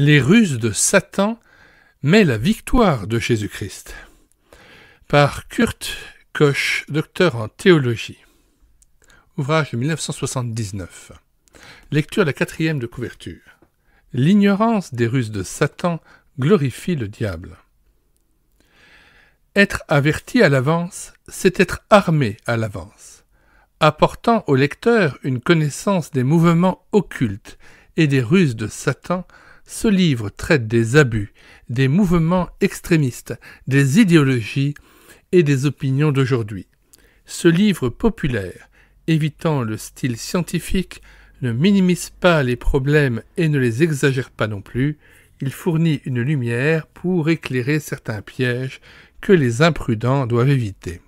les ruses de Satan, mais la victoire de Jésus-Christ. Par Kurt Koch, docteur en théologie. Ouvrage de 1979. Lecture la quatrième de couverture. L'ignorance des ruses de Satan glorifie le diable. Être averti à l'avance, c'est être armé à l'avance, apportant au lecteur une connaissance des mouvements occultes et des ruses de Satan ce livre traite des abus, des mouvements extrémistes, des idéologies et des opinions d'aujourd'hui. Ce livre populaire, évitant le style scientifique, ne minimise pas les problèmes et ne les exagère pas non plus, il fournit une lumière pour éclairer certains pièges que les imprudents doivent éviter.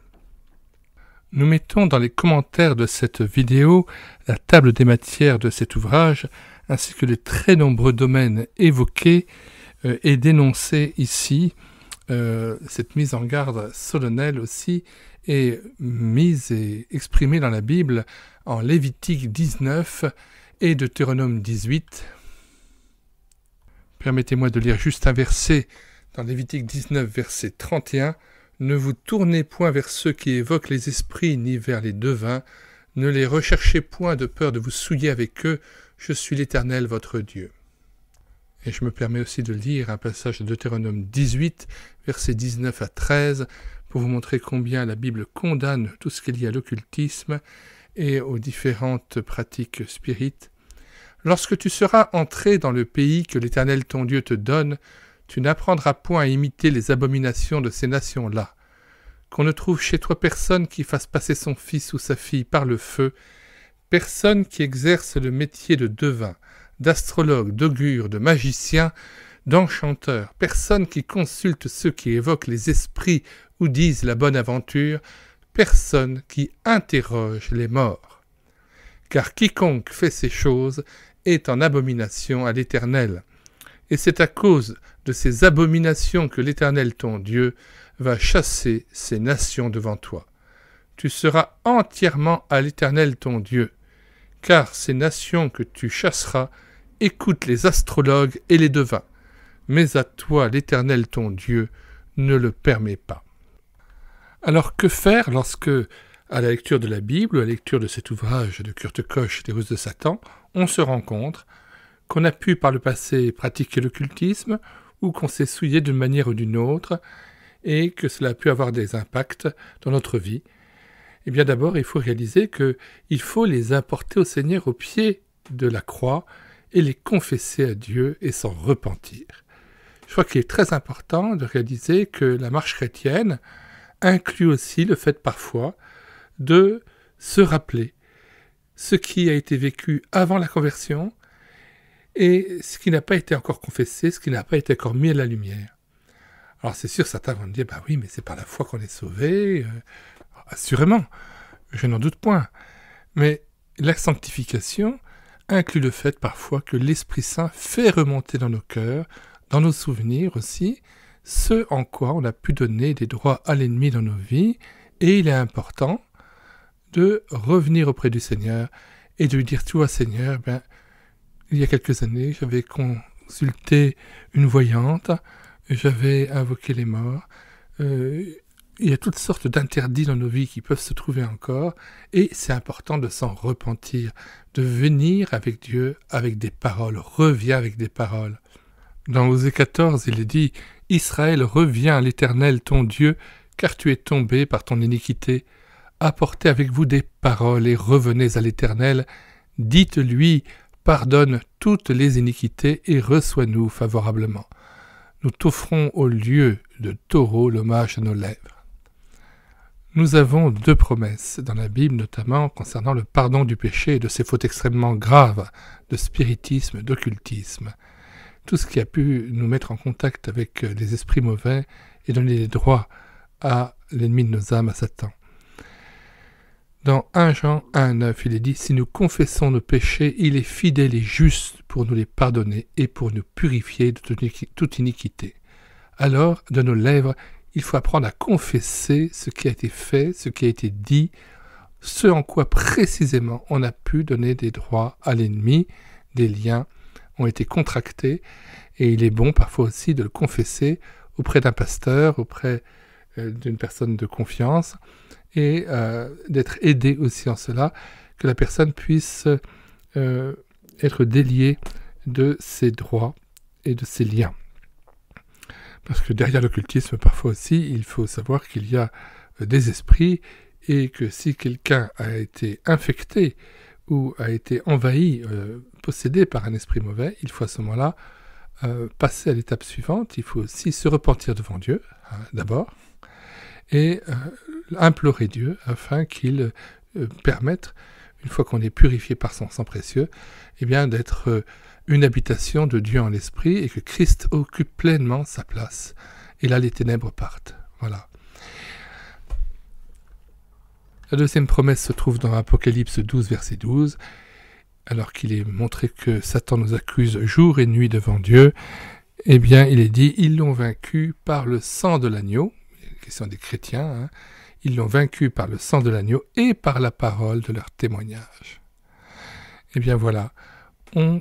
Nous mettons dans les commentaires de cette vidéo la table des matières de cet ouvrage ainsi que les très nombreux domaines évoqués euh, et dénoncés ici. Euh, cette mise en garde solennelle aussi est mise et exprimée dans la Bible en Lévitique 19 et Deutéronome 18. Permettez-moi de lire juste un verset dans Lévitique 19, verset 31. Ne vous tournez point vers ceux qui évoquent les esprits, ni vers les devins. Ne les recherchez point de peur de vous souiller avec eux, je suis l'Éternel votre Dieu. Et je me permets aussi de lire un passage de Deutéronome 18, versets 19 à 13, pour vous montrer combien la Bible condamne tout ce qui est lié à l'occultisme et aux différentes pratiques spirites. Lorsque tu seras entré dans le pays que l'Éternel ton Dieu te donne, tu n'apprendras point à imiter les abominations de ces nations-là. Qu'on ne trouve chez toi personne qui fasse passer son fils ou sa fille par le feu personne qui exerce le métier de devin, d'astrologue, d'augure, de magicien, d'enchanteur, personne qui consulte ceux qui évoquent les esprits ou disent la bonne aventure, personne qui interroge les morts. Car quiconque fait ces choses est en abomination à l'Éternel. Et c'est à cause de ces abominations que l'Éternel ton Dieu va chasser ces nations devant toi. Tu seras entièrement à l'Éternel ton Dieu car ces nations que tu chasseras écoutent les astrologues et les devins. Mais à toi l'Éternel ton Dieu ne le permet pas. Alors que faire lorsque, à la lecture de la Bible ou à la lecture de cet ouvrage de Kurt Koch, des ruses de Satan, on se rencontre, qu'on a pu par le passé pratiquer l'occultisme ou qu'on s'est souillé d'une manière ou d'une autre et que cela a pu avoir des impacts dans notre vie, eh bien d'abord, il faut réaliser que il faut les importer au Seigneur au pied de la croix et les confesser à Dieu et s'en repentir. Je crois qu'il est très important de réaliser que la marche chrétienne inclut aussi le fait parfois de se rappeler ce qui a été vécu avant la conversion et ce qui n'a pas été encore confessé, ce qui n'a pas été encore mis à la lumière. Alors c'est sûr, certains vont me dire, bah oui, mais c'est par la foi qu'on est sauvé, euh, assurément, je n'en doute point. Mais la sanctification inclut le fait parfois que l'Esprit Saint fait remonter dans nos cœurs, dans nos souvenirs aussi, ce en quoi on a pu donner des droits à l'ennemi dans nos vies, et il est important de revenir auprès du Seigneur et de lui dire, tu vois Seigneur, ben, il y a quelques années, j'avais consulté une voyante, j'avais invoqué les morts, euh, il y a toutes sortes d'interdits dans nos vies qui peuvent se trouver encore, et c'est important de s'en repentir, de venir avec Dieu avec des paroles, reviens avec des paroles. Dans Osée 14, il est dit Israël, reviens à l'Éternel ton Dieu, car tu es tombé par ton iniquité. Apportez avec vous des paroles et revenez à l'Éternel. Dites-lui Pardonne toutes les iniquités et reçois-nous favorablement. Nous t'offrons au lieu de taureau l'hommage à nos lèvres. Nous avons deux promesses dans la Bible, notamment concernant le pardon du péché et de ses fautes extrêmement graves, de spiritisme, d'occultisme. Tout ce qui a pu nous mettre en contact avec euh, les esprits mauvais et donner les droits à l'ennemi de nos âmes, à Satan. Dans 1 Jean 1,9, il est dit Si nous confessons nos péchés, il est fidèle et juste pour nous les pardonner et pour nous purifier de toute iniquité. Alors, de nos lèvres, il faut apprendre à confesser ce qui a été fait, ce qui a été dit, ce en quoi précisément on a pu donner des droits à l'ennemi, des liens ont été contractés, et il est bon parfois aussi de le confesser auprès d'un pasteur, auprès euh, d'une personne de confiance, et euh, d'être aidé aussi en cela, que la personne puisse euh, être déliée de ses droits et de ses liens. Parce que derrière l'occultisme, parfois aussi, il faut savoir qu'il y a euh, des esprits et que si quelqu'un a été infecté ou a été envahi, euh, possédé par un esprit mauvais, il faut à ce moment-là euh, passer à l'étape suivante. Il faut aussi se repentir devant Dieu, hein, d'abord, et implorer Dieu afin qu'il permette une fois qu'on est purifié par son sang précieux, eh bien d'être euh, une habitation de Dieu en l'esprit et que Christ occupe pleinement sa place. Et là, les ténèbres partent. Voilà. La deuxième promesse se trouve dans Apocalypse 12, verset 12. Alors qu'il est montré que Satan nous accuse jour et nuit devant Dieu, eh bien, il est dit, ils l'ont vaincu par le sang de l'agneau sont des chrétiens, hein, ils l'ont vaincu par le sang de l'agneau et par la parole de leur témoignage. Eh bien voilà, on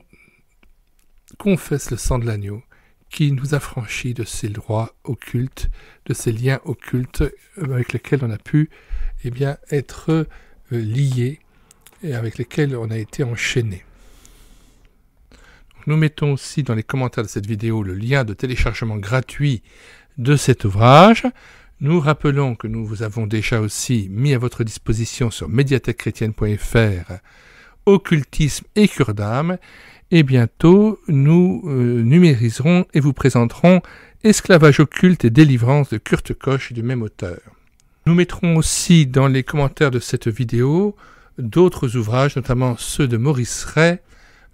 confesse le sang de l'agneau qui nous a franchi de ces droits occultes, de ces liens occultes avec lesquels on a pu eh bien, être euh, liés et avec lesquels on a été enchaîné. Nous mettons aussi dans les commentaires de cette vidéo le lien de téléchargement gratuit de cet ouvrage. Nous rappelons que nous vous avons déjà aussi mis à votre disposition sur médiathèquechrétienne.fr occultisme et cure d'âme, et bientôt nous euh, numériserons et vous présenterons Esclavage occulte et délivrance de Kurt Koch du même auteur. Nous mettrons aussi dans les commentaires de cette vidéo d'autres ouvrages, notamment ceux de Maurice Ray,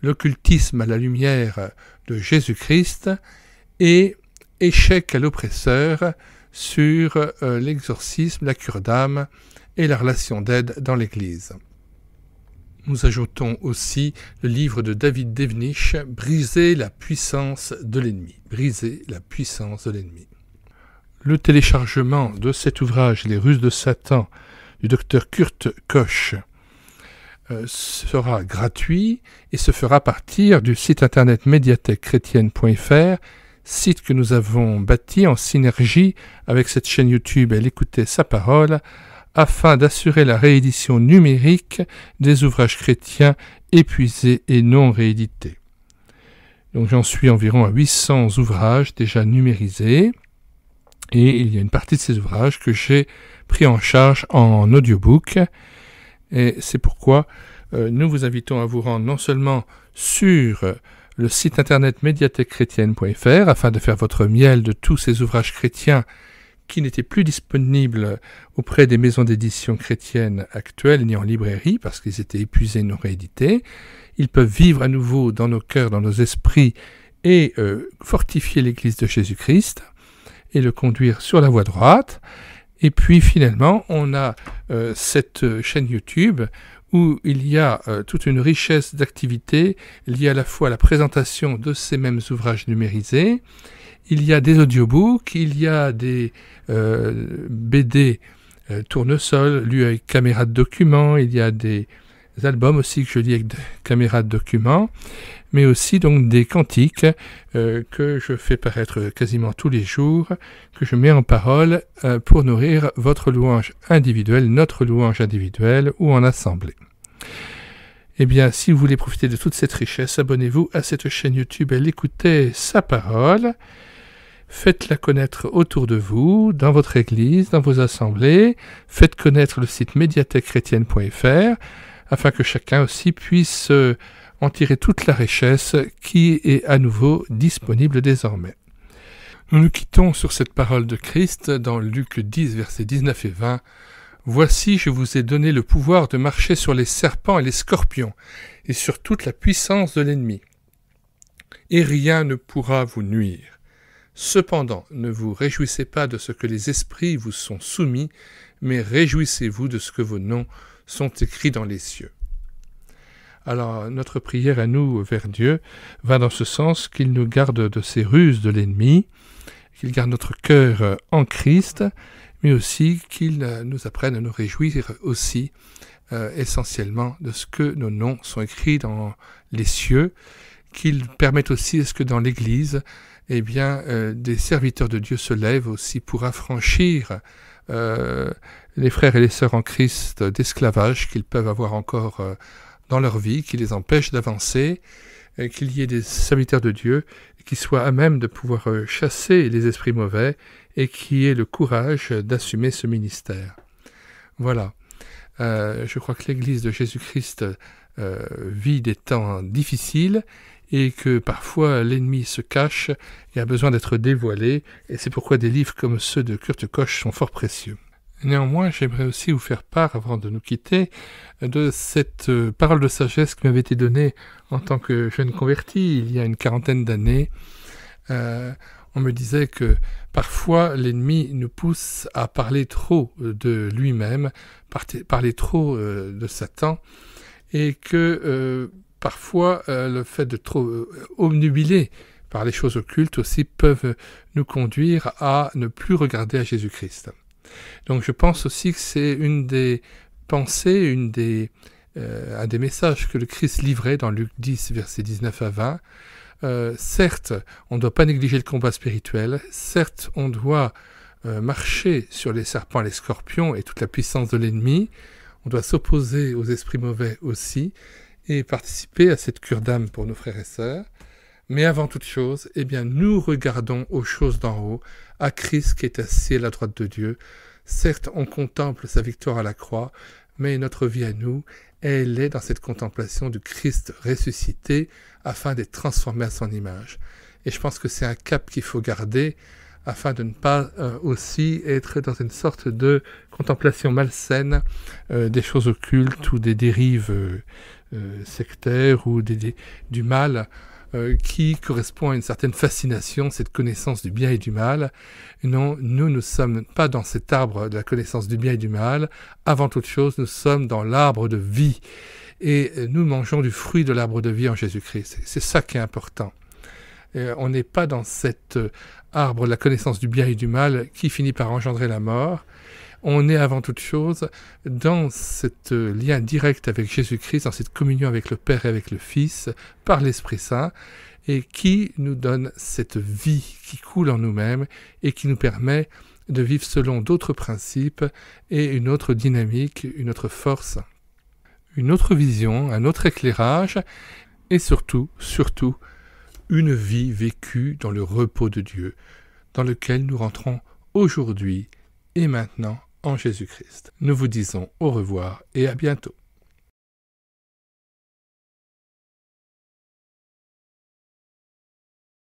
L'occultisme à la lumière de Jésus-Christ et Échec à l'oppresseur, sur euh, l'exorcisme, la cure d'âme et la relation d'aide dans l'Église. Nous ajoutons aussi le livre de David Devnich, Briser la puissance de l'ennemi. Briser la puissance de l'ennemi. Le téléchargement de cet ouvrage, Les Ruses de Satan, du docteur Kurt Koch, euh, sera gratuit et se fera partir du site internet médiathèquechrétienne.fr site que nous avons bâti en synergie avec cette chaîne YouTube Elle écoutait sa parole, afin d'assurer la réédition numérique des ouvrages chrétiens épuisés et non réédités. Donc j'en suis environ à 800 ouvrages déjà numérisés, et il y a une partie de ces ouvrages que j'ai pris en charge en audiobook, et c'est pourquoi euh, nous vous invitons à vous rendre non seulement sur euh, le site internet médiathèquechrétienne.fr afin de faire votre miel de tous ces ouvrages chrétiens qui n'étaient plus disponibles auprès des maisons d'édition chrétiennes actuelles ni en librairie parce qu'ils étaient épuisés non réédités. Ils peuvent vivre à nouveau dans nos cœurs, dans nos esprits et euh, fortifier l'Église de Jésus-Christ et le conduire sur la voie droite. Et puis finalement, on a euh, cette euh, chaîne YouTube où il y a euh, toute une richesse d'activités liées à la fois à la présentation de ces mêmes ouvrages numérisés, il y a des audiobooks, il y a des euh, BD euh, tournesol, lus avec caméra de documents, il y a des albums aussi que je lis avec caméra de documents, mais aussi donc des cantiques euh, que je fais paraître quasiment tous les jours, que je mets en parole euh, pour nourrir votre louange individuelle, notre louange individuelle ou en assemblée. Eh bien, si vous voulez profiter de toute cette richesse, abonnez-vous à cette chaîne YouTube, elle écoutez sa parole, faites-la connaître autour de vous, dans votre église, dans vos assemblées, faites connaître le site médiathèquechrétienne.fr, afin que chacun aussi puisse euh, en tirer toute la richesse qui est à nouveau disponible désormais. Nous nous quittons sur cette parole de Christ dans Luc 10, versets 19 et 20. Voici, je vous ai donné le pouvoir de marcher sur les serpents et les scorpions, et sur toute la puissance de l'ennemi. Et rien ne pourra vous nuire. Cependant, ne vous réjouissez pas de ce que les esprits vous sont soumis, mais réjouissez-vous de ce que vos noms sont écrits dans les cieux. Alors notre prière à nous vers Dieu va dans ce sens qu'il nous garde de ces ruses de l'ennemi, qu'il garde notre cœur euh, en Christ, mais aussi qu'il euh, nous apprenne à nous réjouir aussi euh, essentiellement de ce que nos noms sont écrits dans les cieux, qu'il permette aussi à ce que dans l'Église, eh bien, des serviteurs de Dieu se lèvent aussi pour affranchir les frères et les sœurs en Christ d'esclavage qu'ils peuvent avoir encore dans leur vie qui les empêche d'avancer, euh, qu'il y ait des serviteurs de Dieu qui soient à même de pouvoir euh, chasser les esprits mauvais et qui aient le courage d'assumer ce ministère. Voilà. Euh, je crois que l'Église de Jésus-Christ vit des temps difficiles et que parfois l'ennemi se cache et a besoin d'être dévoilé, et c'est pourquoi des livres comme ceux de Kurt Koch sont fort précieux. Néanmoins, j'aimerais aussi vous faire part, avant de nous quitter, de cette euh, parole de sagesse qui m'avait été donnée en tant que jeune converti il y a une quarantaine d'années. Euh, on me disait que parfois l'ennemi nous pousse à parler trop euh, de lui-même, parler trop de Satan, et que parfois le fait de trop omnubiler par les choses occultes aussi peuvent nous conduire à ne plus regarder à Jésus-Christ. Donc je pense aussi que c'est une des pensées, une des, euh, un des messages que le Christ livrait dans Luc 10, versets 19 à 20. Euh, certes, on ne doit pas négliger le combat spirituel, certes, on doit euh, marcher sur les serpents, les scorpions et toute la puissance de l'ennemi, on doit s'opposer aux esprits mauvais aussi, et participer à cette cure d'âme pour nos frères et sœurs, mais avant toute chose, eh bien, nous regardons aux choses d'en haut, à Christ qui est assis à la droite de Dieu. Certes, on contemple sa victoire à la croix, mais notre vie à nous, elle est dans cette contemplation du Christ ressuscité afin d'être transformé à son image. Et je pense que c'est un cap qu'il faut garder afin de ne pas euh, aussi être dans une sorte de contemplation malsaine euh, des choses occultes ou des dérives euh, sectaires ou du mal euh, qui correspond à une certaine fascination, cette connaissance du bien et du mal. Non, nous ne sommes pas dans cet arbre de la connaissance du bien et du mal. Avant toute chose, nous sommes dans l'arbre de vie. Et euh, nous mangeons du fruit de l'arbre de vie en Jésus-Christ. C'est ça qui est important. Euh, on n'est pas dans cet arbre de la connaissance du bien et du mal qui finit par engendrer la mort on est avant toute chose dans ce euh, lien direct avec Jésus-Christ, dans cette communion avec le Père et avec le Fils, par l'Esprit Saint, et qui nous donne cette vie qui coule en nous-mêmes et qui nous permet de vivre selon d'autres principes et une autre dynamique, une autre force, une autre vision, un autre éclairage, et surtout, surtout, une vie vécue dans le repos de Dieu, dans lequel nous rentrons aujourd'hui et maintenant en Jésus-Christ. Nous vous disons au revoir et à bientôt.